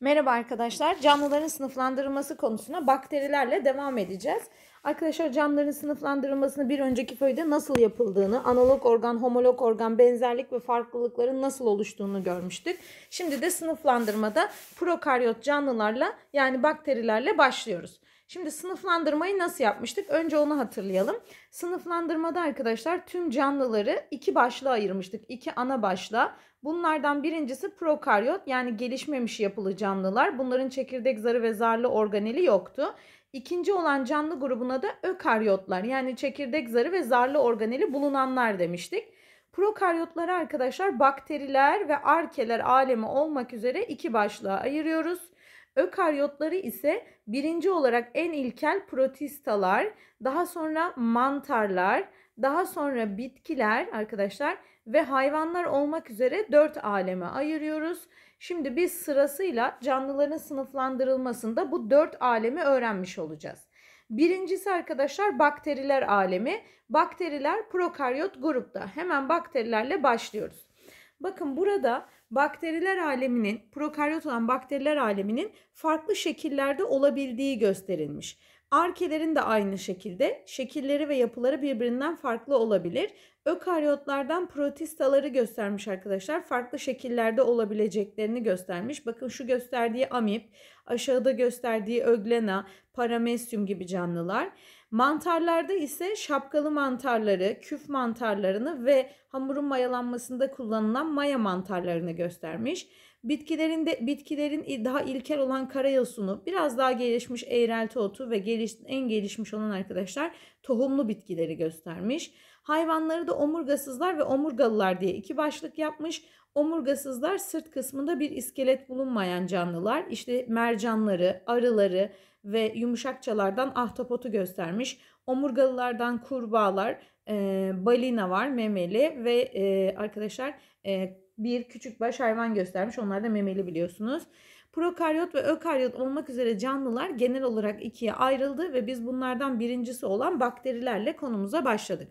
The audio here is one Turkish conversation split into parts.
Merhaba arkadaşlar. Canlıların sınıflandırılması konusuna bakterilerle devam edeceğiz. Arkadaşlar canlıların sınıflandırılmasını bir önceki föyde nasıl yapıldığını, analog organ, homolog organ, benzerlik ve farklılıkların nasıl oluştuğunu görmüştük. Şimdi de sınıflandırmada prokaryot canlılarla yani bakterilerle başlıyoruz. Şimdi sınıflandırmayı nasıl yapmıştık? Önce onu hatırlayalım. Sınıflandırmada arkadaşlar tüm canlıları iki başlığa ayırmıştık. İki ana başla. Bunlardan birincisi prokaryot yani gelişmemiş yapılı canlılar. Bunların çekirdek zarı ve zarlı organeli yoktu. İkinci olan canlı grubuna da ökaryotlar yani çekirdek zarı ve zarlı organeli bulunanlar demiştik. Prokaryotları arkadaşlar bakteriler ve arkeler alemi olmak üzere iki başlığa ayırıyoruz. Ökaryotları ise birinci olarak en ilkel protistalar, daha sonra mantarlar, daha sonra bitkiler arkadaşlar ve hayvanlar olmak üzere dört aleme ayırıyoruz. Şimdi biz sırasıyla canlıların sınıflandırılmasında bu dört alemi öğrenmiş olacağız. Birincisi arkadaşlar bakteriler alemi. Bakteriler prokaryot grupta. Hemen bakterilerle başlıyoruz. Bakın burada bakteriler aleminin, prokaryot olan bakteriler aleminin farklı şekillerde olabildiği gösterilmiş. Arkelerin de aynı şekilde şekilleri ve yapıları birbirinden farklı olabilir. Ökaryotlardan protistaları göstermiş arkadaşlar. Farklı şekillerde olabileceklerini göstermiş. Bakın şu gösterdiği amip, aşağıda gösterdiği öglena, paramesyum gibi canlılar. Mantarlarda ise şapkalı mantarları, küf mantarlarını ve hamurun mayalanmasında kullanılan maya mantarlarını göstermiş. Bitkilerin de bitkilerin daha ilkel olan karayosunu, biraz daha gelişmiş eğrelti otu ve geliş, en gelişmiş olan arkadaşlar tohumlu bitkileri göstermiş. Hayvanları da omurgasızlar ve omurgalılar diye iki başlık yapmış. Omurgasızlar sırt kısmında bir iskelet bulunmayan canlılar. işte mercanları, arıları ve yumuşakçalardan ahtapotu göstermiş. Omurgalılardan kurbağalar, e, balina var memeli ve e, arkadaşlar e, bir küçük baş hayvan göstermiş. Onlar da memeli biliyorsunuz. Prokaryot ve ökaryot olmak üzere canlılar genel olarak ikiye ayrıldı ve biz bunlardan birincisi olan bakterilerle konumuza başladık.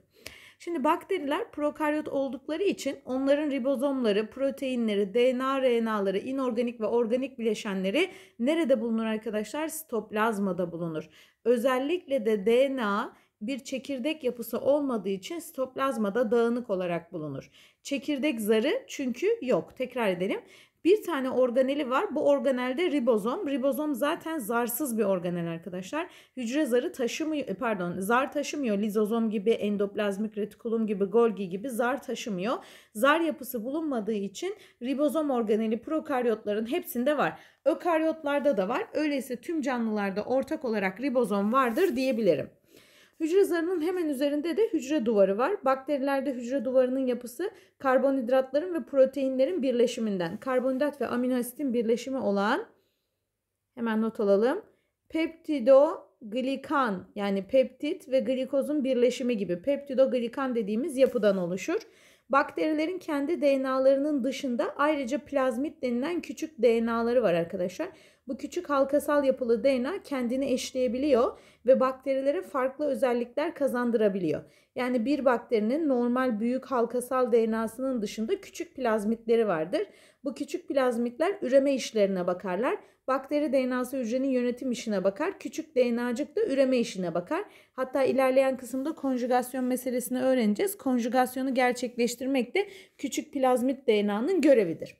Şimdi bakteriler prokaryot oldukları için onların ribozomları, proteinleri, DNA, RNA'ları, inorganik ve organik bileşenleri nerede bulunur arkadaşlar? Sitoplazmada bulunur. Özellikle de DNA bir çekirdek yapısı olmadığı için sitoplazmada dağınık olarak bulunur. Çekirdek zarı çünkü yok. Tekrar edelim. Bir tane organeli var. Bu organelde ribozom. Ribozom zaten zarsız bir organel arkadaşlar. Hücre zarı taşımıyor pardon zar taşımıyor. Lizozom gibi, endoplazmik retikulum gibi, Golgi gibi zar taşımıyor. Zar yapısı bulunmadığı için ribozom organeli prokaryotların hepsinde var. Ökaryotlarda da var. Öyleyse tüm canlılarda ortak olarak ribozom vardır diyebilirim. Hücre zarının hemen üzerinde de hücre duvarı var. Bakterilerde hücre duvarının yapısı karbonhidratların ve proteinlerin birleşiminden. Karbonhidrat ve asitin birleşimi olan hemen not alalım. Peptido glikan yani peptit ve glikozun birleşimi gibi peptidoglikan dediğimiz yapıdan oluşur. Bakterilerin kendi DNA'larının dışında ayrıca plazmit denilen küçük DNA'ları var arkadaşlar. Bu küçük halkasal yapılı DNA kendini eşleyebiliyor ve bakterilere farklı özellikler kazandırabiliyor. Yani bir bakterinin normal büyük halkasal DNA'sının dışında küçük plazmitleri vardır. Bu küçük plazmitler üreme işlerine bakarlar Bakteri DNA'sı hücrenin yönetim işine bakar. Küçük DNA'cık da üreme işine bakar. Hatta ilerleyen kısımda konjugasyon meselesini öğreneceğiz. Konjugasyonu gerçekleştirmek de küçük plazmit DNA'nın görevidir.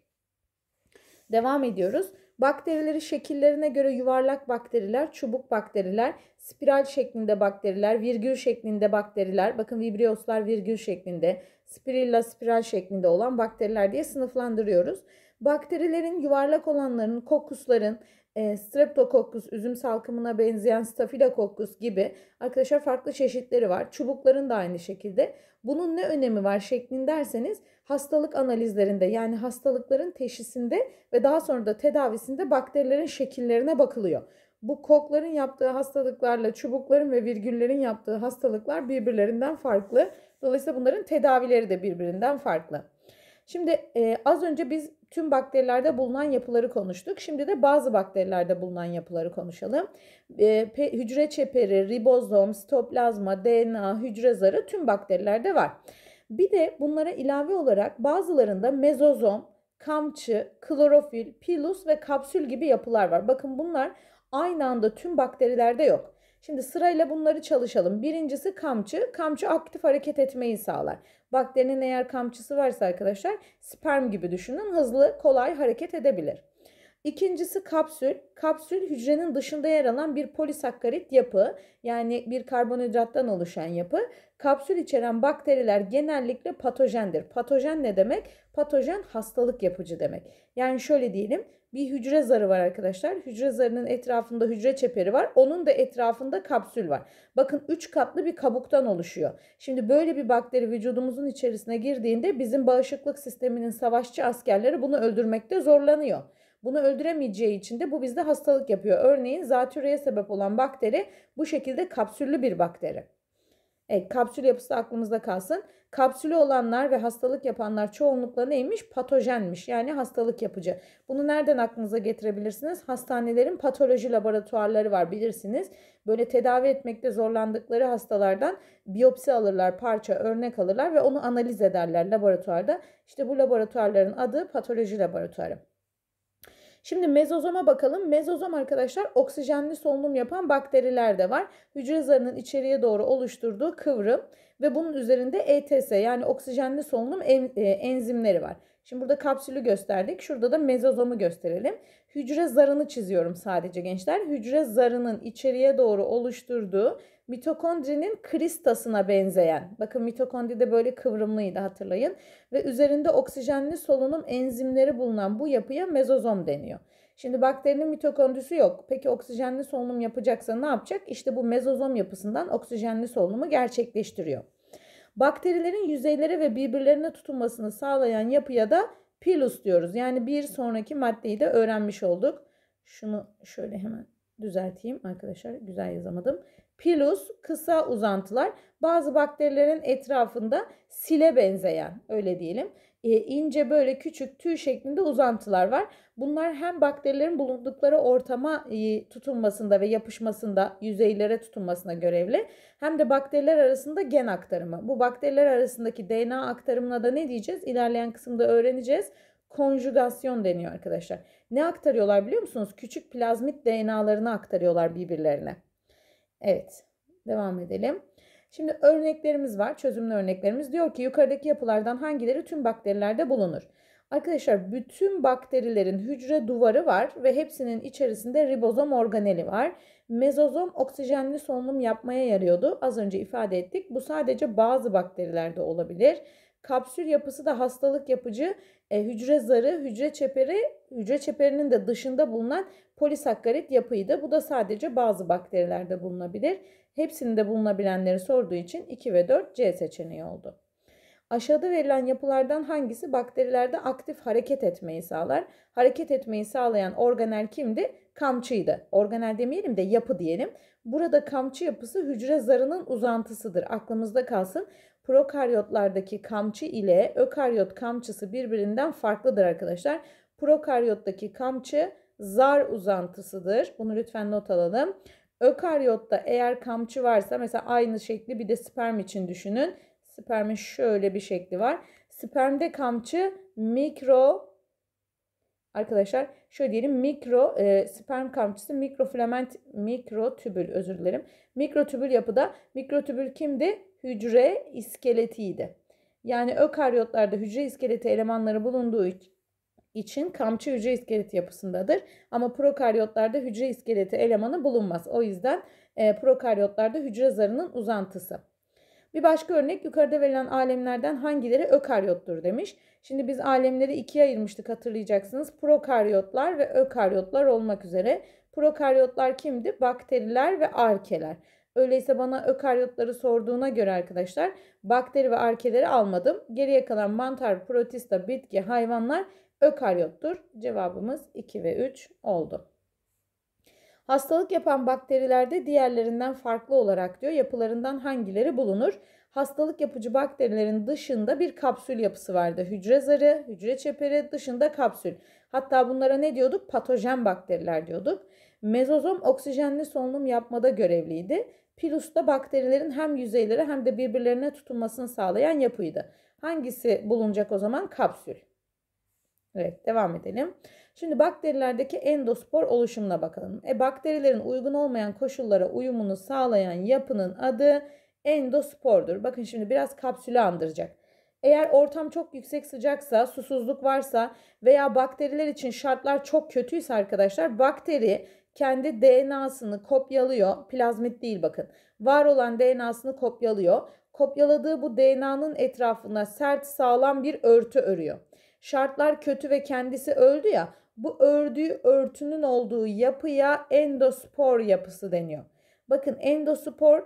Devam ediyoruz. Bakterileri şekillerine göre yuvarlak bakteriler, çubuk bakteriler, spiral şeklinde bakteriler, virgül şeklinde bakteriler, bakın vibriyoslar virgül şeklinde, spirilla spiral şeklinde olan bakteriler diye sınıflandırıyoruz. Bakterilerin yuvarlak olanların, kokusların, e, streptokokkus, üzüm salkımına benzeyen stafilokokus gibi arkadaşlar farklı çeşitleri var. Çubukların da aynı şekilde. Bunun ne önemi var şeklin derseniz hastalık analizlerinde yani hastalıkların teşhisinde ve daha sonra da tedavisinde bakterilerin şekillerine bakılıyor. Bu kokların yaptığı hastalıklarla çubukların ve virgüllerin yaptığı hastalıklar birbirlerinden farklı. Dolayısıyla bunların tedavileri de birbirinden farklı. Şimdi e, az önce biz tüm bakterilerde bulunan yapıları konuştuk. Şimdi de bazı bakterilerde bulunan yapıları konuşalım. E, hücre çeperi, ribozom, sitoplazma, DNA, hücre zarı tüm bakterilerde var. Bir de bunlara ilave olarak bazılarında mezozom, kamçı, klorofil, pilus ve kapsül gibi yapılar var. Bakın bunlar aynı anda tüm bakterilerde yok. Şimdi sırayla bunları çalışalım. Birincisi kamçı. Kamçı aktif hareket etmeyi sağlar. Bakterinin eğer kamçısı varsa arkadaşlar sperm gibi düşünün hızlı kolay hareket edebilir. İkincisi kapsül. Kapsül hücrenin dışında yer alan bir polisakkarit yapı yani bir karbonhidrattan oluşan yapı. Kapsül içeren bakteriler genellikle patojendir. Patojen ne demek? Patojen hastalık yapıcı demek. Yani şöyle diyelim bir hücre zarı var arkadaşlar. Hücre zarının etrafında hücre çeperi var. Onun da etrafında kapsül var. Bakın 3 katlı bir kabuktan oluşuyor. Şimdi böyle bir bakteri vücudumuzun içerisine girdiğinde bizim bağışıklık sisteminin savaşçı askerleri bunu öldürmekte zorlanıyor. Bunu öldüremeyeceği için de bu bizde hastalık yapıyor. Örneğin zatürreye sebep olan bakteri bu şekilde kapsüllü bir bakteri. E, kapsül yapısı aklımızda kalsın. Kapsülü olanlar ve hastalık yapanlar çoğunlukla neymiş? Patojenmiş yani hastalık yapıcı. Bunu nereden aklınıza getirebilirsiniz? Hastanelerin patoloji laboratuvarları var bilirsiniz. Böyle tedavi etmekte zorlandıkları hastalardan biyopsi alırlar, parça, örnek alırlar ve onu analiz ederler laboratuvarda. İşte bu laboratuvarların adı patoloji laboratuvarı. Şimdi mezozoma bakalım. Mezozom arkadaşlar oksijenli solunum yapan bakteriler de var. Hücre zarının içeriye doğru oluşturduğu kıvrım ve bunun üzerinde ETS yani oksijenli solunum e, enzimleri var. Şimdi burada kapsülü gösterdik. Şurada da mezozomu gösterelim hücre zarını çiziyorum sadece gençler. Hücre zarının içeriye doğru oluşturduğu mitokondrinin kristasına benzeyen. Bakın mitokondri de böyle kıvrımlıydı hatırlayın. Ve üzerinde oksijenli solunum enzimleri bulunan bu yapıya mezozom deniyor. Şimdi bakterinin mitokondrisi yok. Peki oksijenli solunum yapacaksa ne yapacak? İşte bu mezozom yapısından oksijenli solunumu gerçekleştiriyor. Bakterilerin yüzeylere ve birbirlerine tutunmasını sağlayan yapıya da pilus diyoruz. Yani bir sonraki maddeyi de öğrenmiş olduk. Şunu şöyle hemen düzelteyim arkadaşlar. Güzel yazamadım. Pilus kısa uzantılar bazı bakterilerin etrafında sile benzeyen öyle diyelim. E, ince böyle küçük tüy şeklinde uzantılar var. Bunlar hem bakterilerin bulundukları ortama e, tutunmasında ve yapışmasında, yüzeylere tutunmasına görevli hem de bakteriler arasında gen aktarımı. Bu bakteriler arasındaki DNA aktarımına da ne diyeceğiz? İlerleyen kısımda öğreneceğiz. Konjugasyon deniyor arkadaşlar. Ne aktarıyorlar biliyor musunuz? Küçük plazmit DNA'larını aktarıyorlar birbirlerine. Evet, devam edelim. Şimdi örneklerimiz var. Çözümlü örneklerimiz. Diyor ki yukarıdaki yapılardan hangileri tüm bakterilerde bulunur? Arkadaşlar bütün bakterilerin hücre duvarı var ve hepsinin içerisinde ribozom organeli var. Mezozom oksijenli solunum yapmaya yarıyordu. Az önce ifade ettik. Bu sadece bazı bakterilerde olabilir. Kapsül yapısı da hastalık yapıcı e, hücre zarı, hücre çeperi, hücre çeperinin de dışında bulunan polisakkarit yapıydı. Bu da sadece bazı bakterilerde bulunabilir. Hepsinde bulunabilenleri sorduğu için 2 ve 4 C seçeneği oldu. Aşağıda verilen yapılardan hangisi bakterilerde aktif hareket etmeyi sağlar? Hareket etmeyi sağlayan organel kimdi? Kamçıydı. Organel demeyelim de yapı diyelim. Burada kamçı yapısı hücre zarının uzantısıdır. Aklımızda kalsın. Prokaryotlardaki kamçı ile ökaryot kamçısı birbirinden farklıdır arkadaşlar. Prokaryottaki kamçı zar uzantısıdır. Bunu lütfen not alalım. Ökaryotta eğer kamçı varsa mesela aynı şekli bir de sperm için düşünün. Spermin şöyle bir şekli var. Spermde kamçı mikro arkadaşlar şöyle diyelim mikro e, sperm kamçısı mikrofilament mikrotübül özür dilerim. Mikrotübül yapıda mikrotübül kimdi? Hücre iskeletiydi. Yani ökaryotlarda hücre iskeleti elemanları bulunduğu için kamçı hücre iskeleti yapısındadır. Ama prokaryotlarda hücre iskeleti elemanı bulunmaz. O yüzden e, prokaryotlarda hücre zarının uzantısı. Bir başka örnek yukarıda verilen alemlerden hangileri ökaryottur demiş. Şimdi biz alemleri ikiye ayırmıştık hatırlayacaksınız. Prokaryotlar ve ökaryotlar olmak üzere. Prokaryotlar kimdi? Bakteriler ve arkeler. Öyleyse bana ökaryotları sorduğuna göre arkadaşlar bakteri ve arkeleri almadım. Geriye kalan mantar, protista, bitki, hayvanlar ökaryottur. Cevabımız 2 ve 3 oldu. Hastalık yapan bakterilerde diğerlerinden farklı olarak diyor yapılarından hangileri bulunur? Hastalık yapıcı bakterilerin dışında bir kapsül yapısı vardı. Hücre zarı, hücre çeperi, dışında kapsül. Hatta bunlara ne diyorduk? Patojen bakteriler diyorduk. Mezozom oksijenli solunum yapmada görevliydi. Pilus da bakterilerin hem yüzeylere hem de birbirlerine tutunmasını sağlayan yapıydı. Hangisi bulunacak o zaman? Kapsül. Evet devam edelim. Şimdi bakterilerdeki endospor oluşumuna bakalım. E, bakterilerin uygun olmayan koşullara uyumunu sağlayan yapının adı endospordur. Bakın şimdi biraz kapsülü andıracak. Eğer ortam çok yüksek sıcaksa, susuzluk varsa veya bakteriler için şartlar çok kötüyse arkadaşlar bakteri kendi DNA'sını kopyalıyor. Plazmit değil bakın. Var olan DNA'sını kopyalıyor. Kopyaladığı bu DNA'nın etrafına sert sağlam bir örtü örüyor şartlar kötü ve kendisi öldü ya bu ördüğü örtünün olduğu yapıya endospor yapısı deniyor. Bakın endospor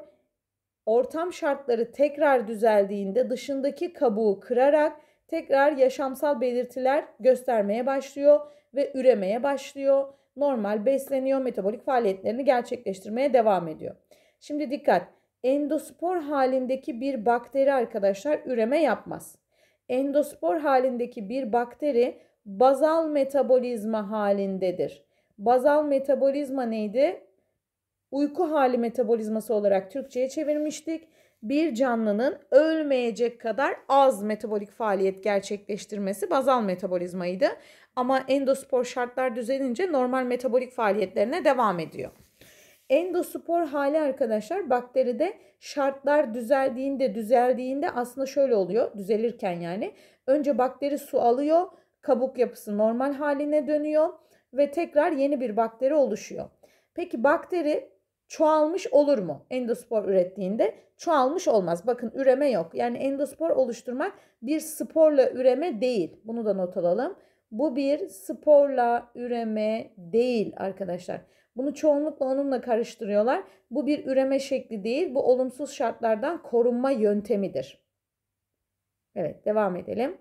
ortam şartları tekrar düzeldiğinde dışındaki kabuğu kırarak tekrar yaşamsal belirtiler göstermeye başlıyor ve üremeye başlıyor. Normal besleniyor, metabolik faaliyetlerini gerçekleştirmeye devam ediyor. Şimdi dikkat. Endospor halindeki bir bakteri arkadaşlar üreme yapmaz endospor halindeki bir bakteri bazal metabolizma halindedir. Bazal metabolizma neydi? Uyku hali metabolizması olarak Türkçe'ye çevirmiştik. Bir canlının ölmeyecek kadar az metabolik faaliyet gerçekleştirmesi bazal metabolizmaydı. Ama endospor şartlar düzenince normal metabolik faaliyetlerine devam ediyor. Endospor hali arkadaşlar bakteride şartlar düzeldiğinde düzeldiğinde aslında şöyle oluyor düzelirken yani. Önce bakteri su alıyor kabuk yapısı normal haline dönüyor ve tekrar yeni bir bakteri oluşuyor. Peki bakteri çoğalmış olur mu? Endospor ürettiğinde çoğalmış olmaz. Bakın üreme yok. Yani endospor oluşturmak bir sporla üreme değil. Bunu da not alalım. Bu bir sporla üreme değil arkadaşlar. Bunu çoğunlukla onunla karıştırıyorlar. Bu bir üreme şekli değil. Bu olumsuz şartlardan korunma yöntemidir. Evet devam edelim.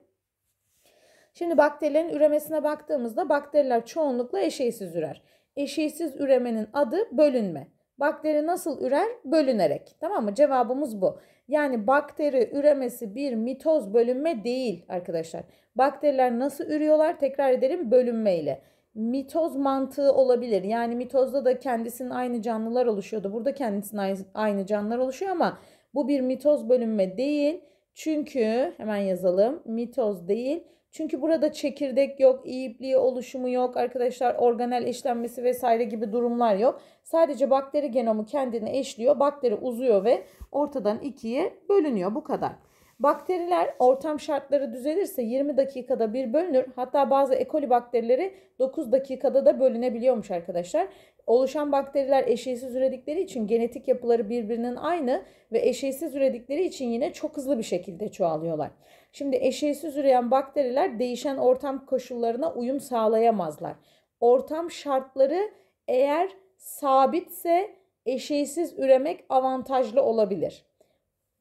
Şimdi bakterilerin üremesine baktığımızda bakteriler çoğunlukla eşeysiz ürer. Eşeysiz üremenin adı bölünme. Bakteri nasıl ürer? Bölünerek. Tamam mı? Cevabımız bu. Yani bakteri üremesi bir mitoz bölünme değil arkadaşlar. Bakteriler nasıl ürüyorlar? Tekrar edelim bölünmeyle. ile mitoz mantığı olabilir. Yani mitozda da kendisinin aynı canlılar oluşuyordu. Burada kendisinin aynı canlılar oluşuyor ama bu bir mitoz bölünme değil. Çünkü hemen yazalım. Mitoz değil. Çünkü burada çekirdek yok, iyi ipliği oluşumu yok, arkadaşlar organel eşlenmesi vesaire gibi durumlar yok. Sadece bakteri genomu kendini eşliyor, bakteri uzuyor ve ortadan ikiye bölünüyor. Bu kadar. Bakteriler ortam şartları düzelirse 20 dakikada bir bölünür. Hatta bazı E. coli bakterileri 9 dakikada da bölünebiliyormuş arkadaşlar. Oluşan bakteriler eşeğsiz üredikleri için genetik yapıları birbirinin aynı ve eşeğsiz üredikleri için yine çok hızlı bir şekilde çoğalıyorlar. Şimdi eşeğsiz üreyen bakteriler değişen ortam koşullarına uyum sağlayamazlar. Ortam şartları eğer sabitse eşeğsiz üremek avantajlı olabilir.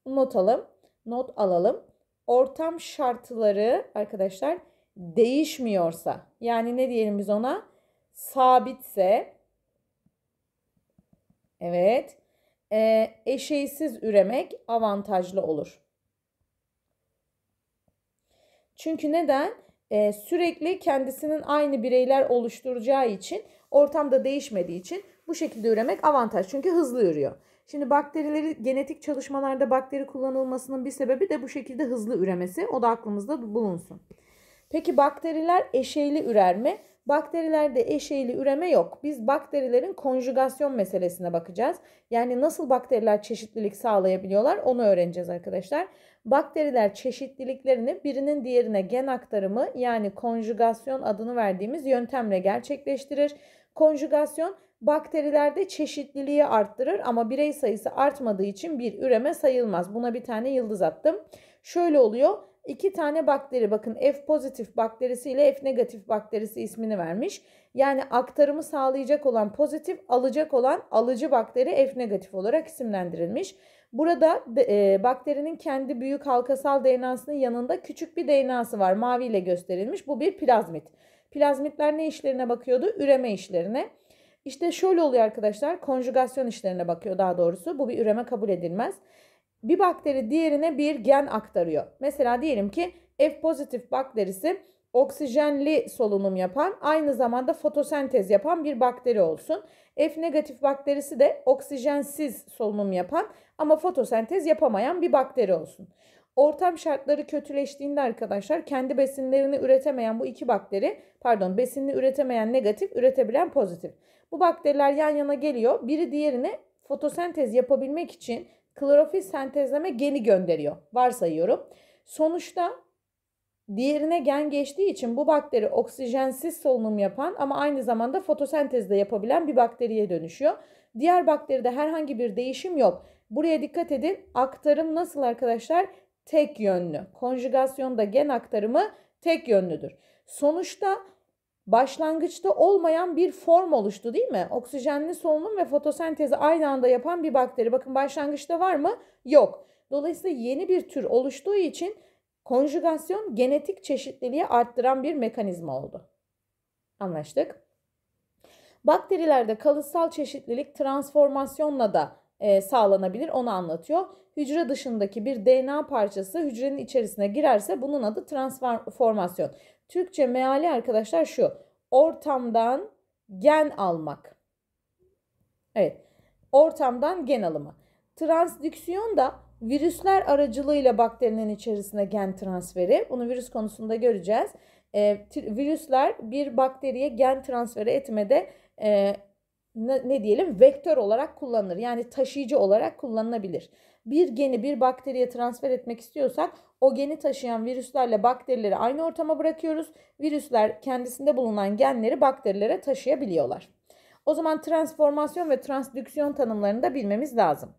Notalım not alalım. Ortam şartları arkadaşlar değişmiyorsa yani ne diyelim biz ona sabitse evet e, eşeğsiz üremek avantajlı olur. Çünkü neden? E, sürekli kendisinin aynı bireyler oluşturacağı için ortamda değişmediği için bu şekilde üremek avantaj. Çünkü hızlı yürüyor. Şimdi bakterileri genetik çalışmalarda bakteri kullanılmasının bir sebebi de bu şekilde hızlı üremesi. O da aklımızda bulunsun. Peki bakteriler eşeyli ürer mi? Bakterilerde eşeyli üreme yok. Biz bakterilerin konjugasyon meselesine bakacağız. Yani nasıl bakteriler çeşitlilik sağlayabiliyorlar onu öğreneceğiz arkadaşlar. Bakteriler çeşitliliklerini birinin diğerine gen aktarımı yani konjugasyon adını verdiğimiz yöntemle gerçekleştirir. Konjugasyon Bakterilerde çeşitliliği arttırır ama birey sayısı artmadığı için bir üreme sayılmaz. Buna bir tane yıldız attım. Şöyle oluyor. İki tane bakteri bakın F pozitif bakterisi ile F negatif bakterisi ismini vermiş. Yani aktarımı sağlayacak olan pozitif, alacak olan alıcı bakteri F negatif olarak isimlendirilmiş. Burada e, bakterinin kendi büyük halkasal DNA'sının yanında küçük bir DNA'sı var. Mavi ile gösterilmiş. Bu bir plazmit. Plazmitler ne işlerine bakıyordu? Üreme işlerine. İşte şöyle oluyor arkadaşlar. Konjugasyon işlerine bakıyor daha doğrusu. Bu bir üreme kabul edilmez. Bir bakteri diğerine bir gen aktarıyor. Mesela diyelim ki F pozitif bakterisi oksijenli solunum yapan, aynı zamanda fotosentez yapan bir bakteri olsun. F negatif bakterisi de oksijensiz solunum yapan ama fotosentez yapamayan bir bakteri olsun. Ortam şartları kötüleştiğinde arkadaşlar kendi besinlerini üretemeyen bu iki bakteri, pardon besinini üretemeyen negatif, üretebilen pozitif. Bu bakteriler yan yana geliyor. Biri diğerine fotosentez yapabilmek için klorofil sentezleme geni gönderiyor. Varsayıyorum. Sonuçta diğerine gen geçtiği için bu bakteri oksijensiz solunum yapan ama aynı zamanda fotosentez de yapabilen bir bakteriye dönüşüyor. Diğer bakteride herhangi bir değişim yok. Buraya dikkat edin. Aktarım nasıl arkadaşlar? Tek yönlü. Konjugasyonda gen aktarımı tek yönlüdür. Sonuçta başlangıçta olmayan bir form oluştu değil mi? Oksijenli solunum ve fotosentezi aynı anda yapan bir bakteri. Bakın başlangıçta var mı? Yok. Dolayısıyla yeni bir tür oluştuğu için konjugasyon genetik çeşitliliği arttıran bir mekanizma oldu. Anlaştık. Bakterilerde kalıtsal çeşitlilik transformasyonla da e, sağlanabilir onu anlatıyor. Hücre dışındaki bir DNA parçası hücrenin içerisine girerse bunun adı transformasyon. Türkçe meali arkadaşlar şu. Ortamdan gen almak. Evet. Ortamdan gen alımı. Transdüksiyon da virüsler aracılığıyla bakterinin içerisine gen transferi. Bunu virüs konusunda göreceğiz. E, virüsler bir bakteriye gen transferi etmede e, ne, ne diyelim vektör olarak kullanılır. Yani taşıyıcı olarak kullanılabilir bir geni bir bakteriye transfer etmek istiyorsak o geni taşıyan virüslerle bakterileri aynı ortama bırakıyoruz. Virüsler kendisinde bulunan genleri bakterilere taşıyabiliyorlar. O zaman transformasyon ve transdüksiyon tanımlarını da bilmemiz lazım.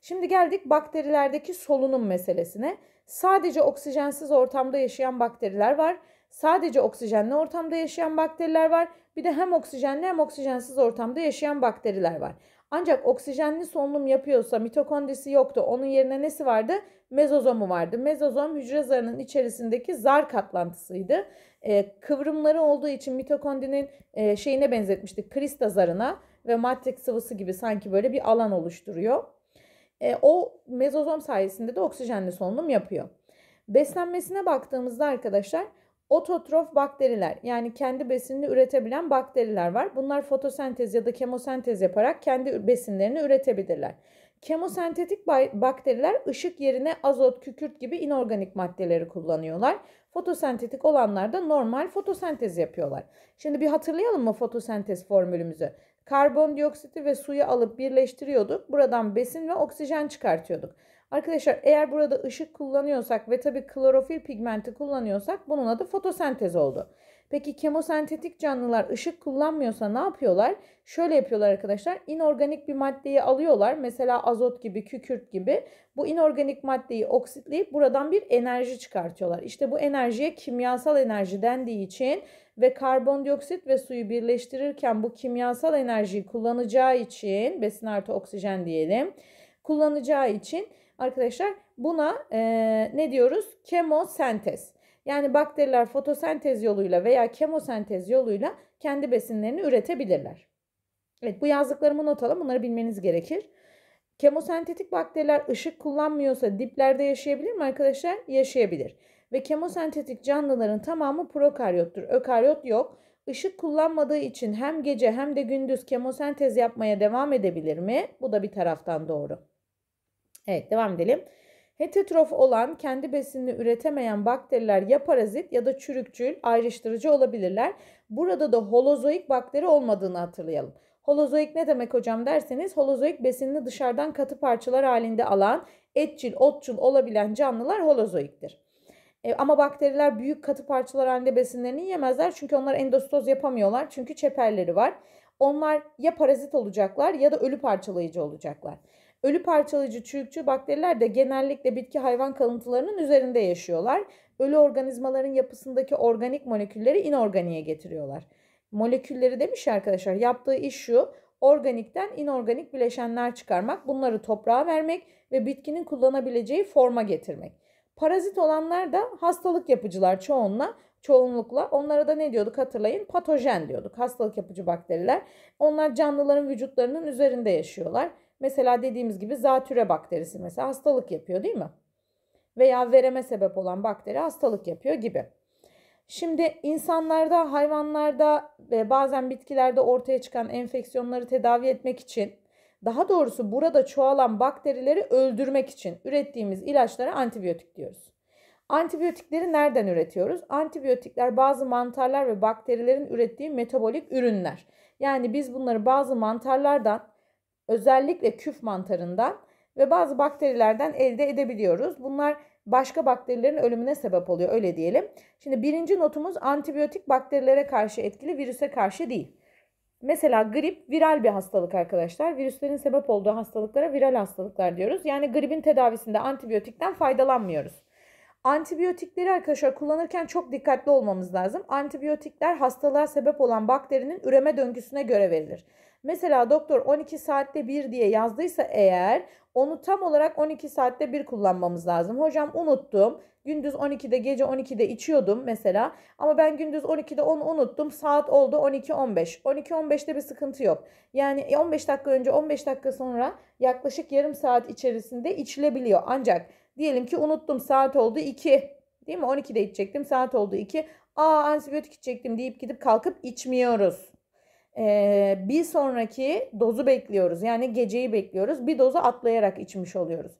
Şimdi geldik bakterilerdeki solunum meselesine. Sadece oksijensiz ortamda yaşayan bakteriler var. Sadece oksijenli ortamda yaşayan bakteriler var. Bir de hem oksijenli hem oksijensiz ortamda yaşayan bakteriler var. Ancak oksijenli solunum yapıyorsa mitokondrisi yoktu. Onun yerine nesi vardı? Mezozomu vardı. Mezozom hücre zarının içerisindeki zar katlantısıydı. Ee, kıvrımları olduğu için mitokondrinin e, şeyine benzetmiştik. Krista zarına ve matrik sıvısı gibi sanki böyle bir alan oluşturuyor. E, o mezozom sayesinde de oksijenli solunum yapıyor. Beslenmesine baktığımızda arkadaşlar Ototrof bakteriler yani kendi besinini üretebilen bakteriler var. Bunlar fotosentez ya da kemosentez yaparak kendi besinlerini üretebilirler. Kemosentetik bakteriler ışık yerine azot, kükürt gibi inorganik maddeleri kullanıyorlar. Fotosentetik olanlar da normal fotosentez yapıyorlar. Şimdi bir hatırlayalım mı fotosentez formülümüzü? Karbondioksiti ve suyu alıp birleştiriyorduk. Buradan besin ve oksijen çıkartıyorduk. Arkadaşlar eğer burada ışık kullanıyorsak ve tabii klorofil pigmenti kullanıyorsak bunun adı fotosentez oldu. Peki kemosentetik canlılar ışık kullanmıyorsa ne yapıyorlar? Şöyle yapıyorlar arkadaşlar. İnorganik bir maddeyi alıyorlar. Mesela azot gibi, kükürt gibi. Bu inorganik maddeyi oksitleyip buradan bir enerji çıkartıyorlar. İşte bu enerjiye kimyasal enerji dendiği için ve karbondioksit ve suyu birleştirirken bu kimyasal enerjiyi kullanacağı için besin artı oksijen diyelim. Kullanacağı için arkadaşlar buna e, ne diyoruz? Kemosentez. Yani bakteriler fotosentez yoluyla veya kemosentez yoluyla kendi besinlerini üretebilirler. Evet bu yazdıklarımı not alın bunları bilmeniz gerekir. Kemosentetik bakteriler ışık kullanmıyorsa diplerde yaşayabilir mi arkadaşlar? Yaşayabilir. Ve kemosentetik canlıların tamamı prokaryottur. Ökaryot yok. Işık kullanmadığı için hem gece hem de gündüz kemosentez yapmaya devam edebilir mi? Bu da bir taraftan doğru. Evet devam edelim. Heterotrof olan kendi besinini üretemeyen bakteriler ya parazit ya da çürükçül ayrıştırıcı olabilirler. Burada da holozoik bakteri olmadığını hatırlayalım. Holozoik ne demek hocam derseniz holozoik besinini dışarıdan katı parçalar halinde alan etçil, otçul olabilen canlılar holozoiktir. E, ama bakteriler büyük katı parçalar halinde besinlerini yemezler çünkü onlar endostoz yapamıyorlar çünkü çeperleri var. Onlar ya parazit olacaklar ya da ölü parçalayıcı olacaklar. Ölü parçalayıcı çürükçü bakteriler de genellikle bitki hayvan kalıntılarının üzerinde yaşıyorlar. Ölü organizmaların yapısındaki organik molekülleri inorganiğe getiriyorlar. Molekülleri demiş arkadaşlar yaptığı iş şu organikten inorganik bileşenler çıkarmak, bunları toprağa vermek ve bitkinin kullanabileceği forma getirmek. Parazit olanlar da hastalık yapıcılar çoğunla çoğunlukla. Onlara da ne diyorduk hatırlayın? Patojen diyorduk. Hastalık yapıcı bakteriler. Onlar canlıların vücutlarının üzerinde yaşıyorlar. Mesela dediğimiz gibi zatüre bakterisi mesela hastalık yapıyor değil mi? Veya vereme sebep olan bakteri hastalık yapıyor gibi. Şimdi insanlarda, hayvanlarda ve bazen bitkilerde ortaya çıkan enfeksiyonları tedavi etmek için daha doğrusu burada çoğalan bakterileri öldürmek için ürettiğimiz ilaçlara antibiyotik diyoruz. Antibiyotikleri nereden üretiyoruz? Antibiyotikler bazı mantarlar ve bakterilerin ürettiği metabolik ürünler. Yani biz bunları bazı mantarlardan özellikle küf mantarından ve bazı bakterilerden elde edebiliyoruz. Bunlar başka bakterilerin ölümüne sebep oluyor öyle diyelim. Şimdi birinci notumuz antibiyotik bakterilere karşı etkili virüse karşı değil. Mesela grip viral bir hastalık arkadaşlar. Virüslerin sebep olduğu hastalıklara viral hastalıklar diyoruz. Yani gripin tedavisinde antibiyotikten faydalanmıyoruz. Antibiyotikleri arkadaşlar kullanırken çok dikkatli olmamız lazım. Antibiyotikler hastalığa sebep olan bakterinin üreme döngüsüne göre verilir. Mesela doktor 12 saatte bir diye yazdıysa eğer onu tam olarak 12 saatte bir kullanmamız lazım. Hocam unuttum. Gündüz 12'de gece 12'de içiyordum mesela ama ben gündüz 12'de onu unuttum. Saat oldu 12.15. 12.15'te bir sıkıntı yok. Yani 15 e, dakika önce 15 dakika sonra yaklaşık yarım saat içerisinde içilebiliyor. Ancak Diyelim ki unuttum saat oldu 2. Değil mi? 12'de içecektim saat oldu 2. Aa antibiyotik içecektim deyip gidip kalkıp içmiyoruz. Ee, bir sonraki dozu bekliyoruz. Yani geceyi bekliyoruz. Bir dozu atlayarak içmiş oluyoruz.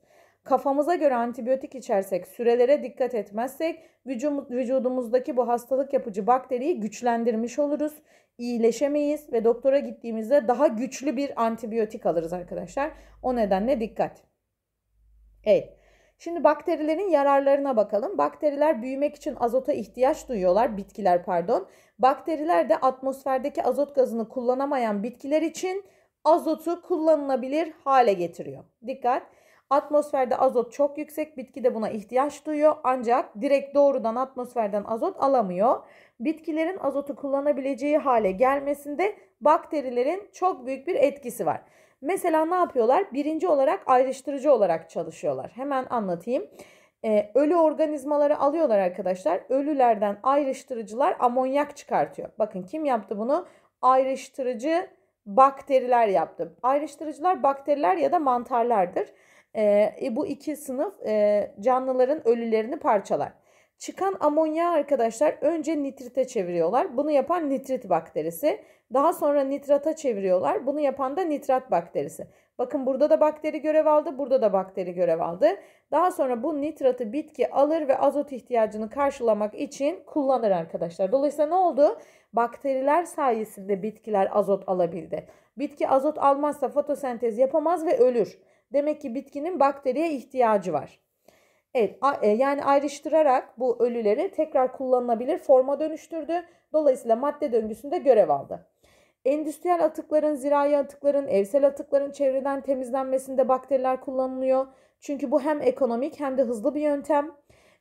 Kafamıza göre antibiyotik içersek, sürelere dikkat etmezsek vücud, vücudumuzdaki bu hastalık yapıcı bakteriyi güçlendirmiş oluruz. iyileşemeyiz ve doktora gittiğimizde daha güçlü bir antibiyotik alırız arkadaşlar. O nedenle dikkat. Evet. Şimdi bakterilerin yararlarına bakalım. Bakteriler büyümek için azota ihtiyaç duyuyorlar. Bitkiler pardon. Bakteriler de atmosferdeki azot gazını kullanamayan bitkiler için azotu kullanılabilir hale getiriyor. Dikkat! Atmosferde azot çok yüksek. Bitki de buna ihtiyaç duyuyor. Ancak direkt doğrudan atmosferden azot alamıyor. Bitkilerin azotu kullanabileceği hale gelmesinde bakterilerin çok büyük bir etkisi var. Mesela ne yapıyorlar? Birinci olarak ayrıştırıcı olarak çalışıyorlar. Hemen anlatayım. Ee, ölü organizmaları alıyorlar arkadaşlar. Ölülerden ayrıştırıcılar amonyak çıkartıyor. Bakın kim yaptı bunu? Ayrıştırıcı bakteriler yaptı. Ayrıştırıcılar bakteriler ya da mantarlardır. Ee, e, bu iki sınıf e, canlıların ölülerini parçalar. Çıkan amonya arkadaşlar önce nitrite çeviriyorlar. Bunu yapan nitrit bakterisi. Daha sonra nitrata çeviriyorlar. Bunu yapan da nitrat bakterisi. Bakın burada da bakteri görev aldı. Burada da bakteri görev aldı. Daha sonra bu nitratı bitki alır ve azot ihtiyacını karşılamak için kullanır arkadaşlar. Dolayısıyla ne oldu? Bakteriler sayesinde bitkiler azot alabildi. Bitki azot almazsa fotosentez yapamaz ve ölür. Demek ki bitkinin bakteriye ihtiyacı var. Evet e, yani ayrıştırarak bu ölüleri tekrar kullanılabilir forma dönüştürdü. Dolayısıyla madde döngüsünde görev aldı. Endüstriyel atıkların, zirai atıkların, evsel atıkların çevreden temizlenmesinde bakteriler kullanılıyor. Çünkü bu hem ekonomik hem de hızlı bir yöntem.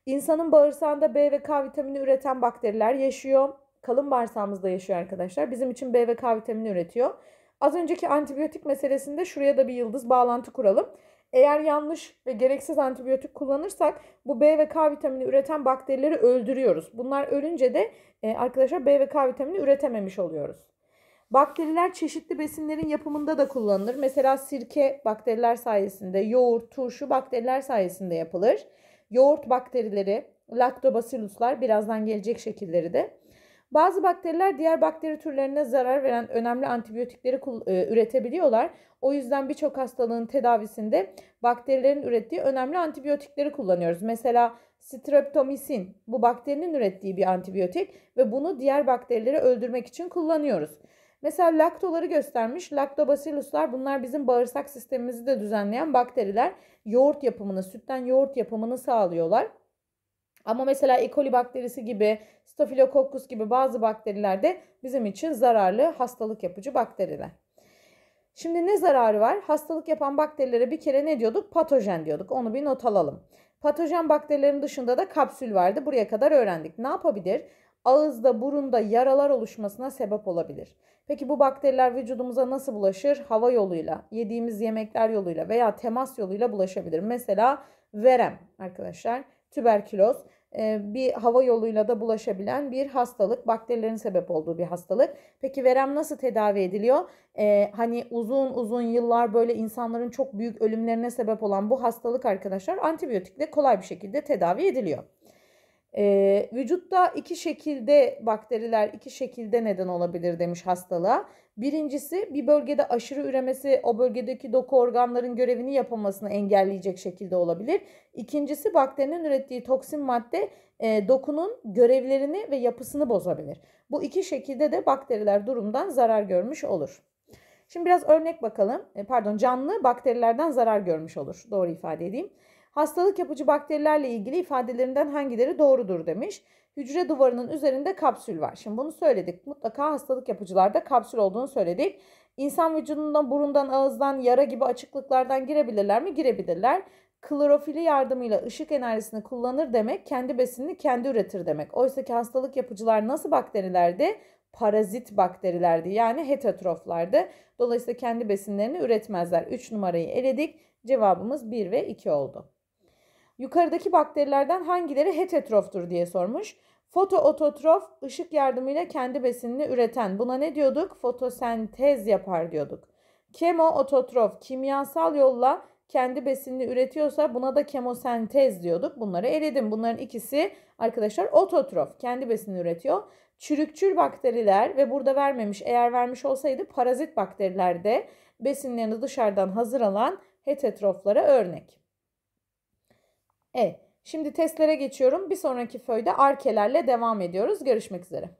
İnsanın bağırsağında B ve K vitamini üreten bakteriler yaşıyor. Kalın bağırsağımızda yaşıyor arkadaşlar. Bizim için B ve K vitamini üretiyor. Az önceki antibiyotik meselesinde şuraya da bir yıldız bağlantı kuralım. Eğer yanlış ve gereksiz antibiyotik kullanırsak bu B ve K vitamini üreten bakterileri öldürüyoruz. Bunlar ölünce de e, arkadaşlar B ve K vitamini üretememiş oluyoruz. Bakteriler çeşitli besinlerin yapımında da kullanılır. Mesela sirke bakteriler sayesinde, yoğurt, turşu bakteriler sayesinde yapılır. Yoğurt bakterileri, laktobasiluslar birazdan gelecek şekilleri de bazı bakteriler diğer bakteri türlerine zarar veren önemli antibiyotikleri e, üretebiliyorlar. O yüzden birçok hastalığın tedavisinde bakterilerin ürettiği önemli antibiyotikleri kullanıyoruz. Mesela streptomisin bu bakterinin ürettiği bir antibiyotik ve bunu diğer bakterileri öldürmek için kullanıyoruz. Mesela laktoları göstermiş. Laktobasiluslar bunlar bizim bağırsak sistemimizi de düzenleyen bakteriler. Yoğurt yapımını, sütten yoğurt yapımını sağlıyorlar. Ama mesela E. coli bakterisi gibi, Staphylococcus gibi bazı bakteriler de bizim için zararlı, hastalık yapıcı bakteriler. Şimdi ne zararı var? Hastalık yapan bakterilere bir kere ne diyorduk? Patojen diyorduk. Onu bir not alalım. Patojen bakterilerin dışında da kapsül vardı. Buraya kadar öğrendik. Ne yapabilir? Ağızda, burunda yaralar oluşmasına sebep olabilir. Peki bu bakteriler vücudumuza nasıl bulaşır? Hava yoluyla, yediğimiz yemekler yoluyla veya temas yoluyla bulaşabilir. Mesela verem arkadaşlar tüberküloz e, bir hava yoluyla da bulaşabilen bir hastalık. Bakterilerin sebep olduğu bir hastalık. Peki verem nasıl tedavi ediliyor? Ee, hani uzun uzun yıllar böyle insanların çok büyük ölümlerine sebep olan bu hastalık arkadaşlar antibiyotikle kolay bir şekilde tedavi ediliyor. Ee, vücutta iki şekilde bakteriler iki şekilde neden olabilir demiş hastalığa. Birincisi bir bölgede aşırı üremesi o bölgedeki doku organların görevini yapamasını engelleyecek şekilde olabilir. İkincisi bakterinin ürettiği toksin madde e, dokunun görevlerini ve yapısını bozabilir. Bu iki şekilde de bakteriler durumdan zarar görmüş olur. Şimdi biraz örnek bakalım. E, pardon canlı bakterilerden zarar görmüş olur. Doğru ifade edeyim. Hastalık yapıcı bakterilerle ilgili ifadelerinden hangileri doğrudur demiş. Hücre duvarının üzerinde kapsül var. Şimdi bunu söyledik. Mutlaka hastalık yapıcılarda kapsül olduğunu söyledik. İnsan vücudundan, burundan, ağızdan, yara gibi açıklıklardan girebilirler mi? Girebilirler. Klorofili yardımıyla ışık enerjisini kullanır demek kendi besinini kendi üretir demek. Oysa ki hastalık yapıcılar nasıl bakterilerdi? parazit bakterilerdi yani heterotroflardı. Dolayısıyla kendi besinlerini üretmezler. 3 numarayı eledik. Cevabımız 1 ve 2 oldu. Yukarıdaki bakterilerden hangileri hetetroftur diye sormuş. Fotoototrof ışık yardımıyla kendi besinini üreten. Buna ne diyorduk? Fotosentez yapar diyorduk. Kemoototrof kimyasal yolla kendi besinini üretiyorsa buna da kemosentez diyorduk. Bunları eledim. Bunların ikisi arkadaşlar ototrof kendi besini üretiyor. Çürükçül bakteriler ve burada vermemiş eğer vermiş olsaydı parazit bakteriler de besinlerini dışarıdan hazır alan hetetroflara örnek. E. Şimdi testlere geçiyorum. Bir sonraki föyde arkelerle devam ediyoruz. Görüşmek üzere.